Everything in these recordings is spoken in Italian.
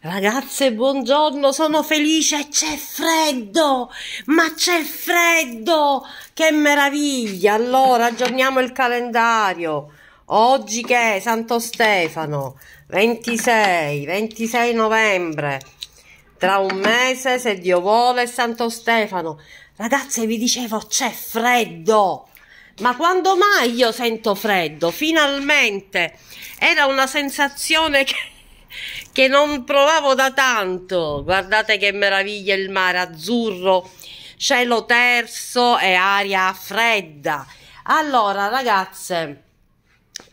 Ragazze, buongiorno, sono felice, c'è freddo, ma c'è freddo, che meraviglia! Allora, aggiorniamo il calendario. Oggi che è Santo Stefano, 26, 26 novembre, tra un mese, se Dio vuole, Santo Stefano. Ragazze, vi dicevo, c'è freddo! Ma quando mai io sento freddo? Finalmente! Era una sensazione che che non provavo da tanto. Guardate che meraviglia il mare azzurro, cielo terzo e aria fredda. Allora, ragazze.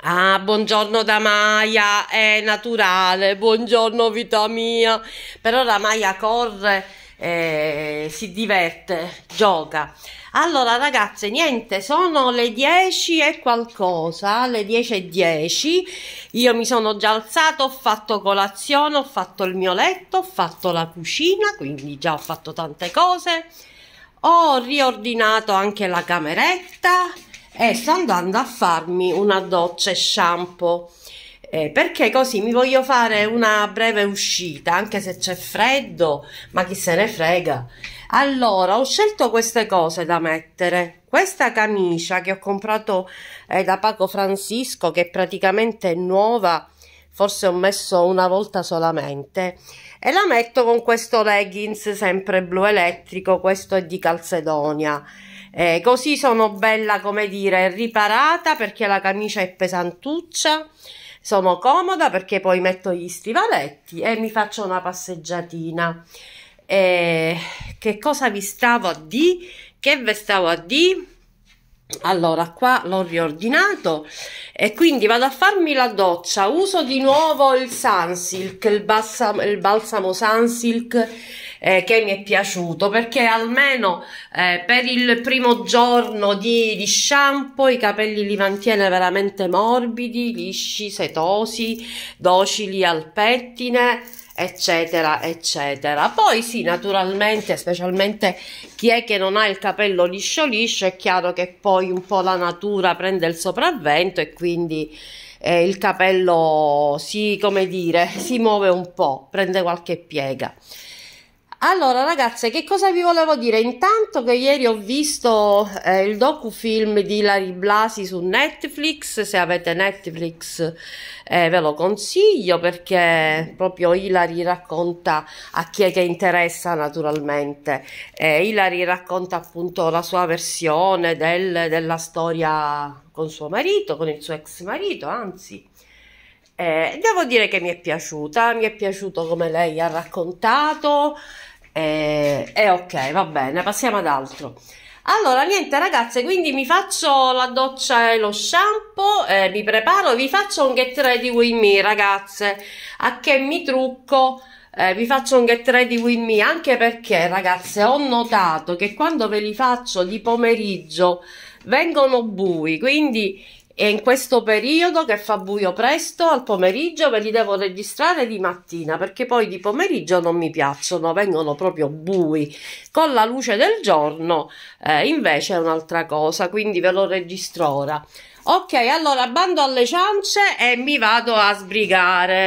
Ah, buongiorno da Maia, è naturale, buongiorno vita mia. Per ora Maia corre eh, si diverte, gioca. Allora ragazze, niente, sono le 10 e qualcosa, le 10 e 10, io mi sono già alzato, ho fatto colazione, ho fatto il mio letto, ho fatto la cucina, quindi già ho fatto tante cose, ho riordinato anche la cameretta e sto andando a farmi una doccia e shampoo eh, perché così mi voglio fare una breve uscita, anche se c'è freddo, ma chi se ne frega. Allora, ho scelto queste cose da mettere. Questa camicia che ho comprato eh, da Paco Francisco, che è praticamente nuova, forse ho messo una volta solamente, e la metto con questo leggings sempre blu elettrico, questo è di Calcedonia. Eh, così sono bella, come dire, riparata perché la camicia è pesantuccia sono comoda perché poi metto gli stivaletti e mi faccio una passeggiatina. E che cosa vi stavo a di? Che vi stavo a di? Allora, qua l'ho riordinato e quindi vado a farmi la doccia. Uso di nuovo il Sunsilk, il balsamo, il balsamo Sunsilk eh, che mi è piaciuto perché almeno eh, per il primo giorno di, di, shampoo i capelli li mantiene veramente morbidi, lisci, setosi, docili al pettine eccetera eccetera poi sì naturalmente specialmente chi è che non ha il capello liscio liscio è chiaro che poi un po' la natura prende il sopravvento e quindi eh, il capello si come dire si muove un po' prende qualche piega allora ragazze, che cosa vi volevo dire? Intanto che ieri ho visto eh, il docufilm di Larry Blasi su Netflix, se avete Netflix eh, ve lo consiglio perché proprio Hilary racconta a chi è che interessa naturalmente. Eh, Hilary racconta appunto la sua versione del, della storia con suo marito, con il suo ex marito, anzi. Eh, devo dire che mi è piaciuta, mi è piaciuto come lei ha raccontato, e eh, eh, ok, va bene, passiamo ad altro. Allora, niente ragazze, quindi mi faccio la doccia e lo shampoo, eh, mi preparo, vi faccio un get ready with me ragazze, a che mi trucco, eh, vi faccio un get ready with me, anche perché ragazze ho notato che quando ve li faccio di pomeriggio vengono bui, quindi è in questo periodo che fa buio presto al pomeriggio ve li devo registrare di mattina perché poi di pomeriggio non mi piacciono, vengono proprio bui. Con la luce del giorno eh, invece è un'altra cosa, quindi ve lo registro ora. Ok, allora bando alle ciance e mi vado a sbrigare.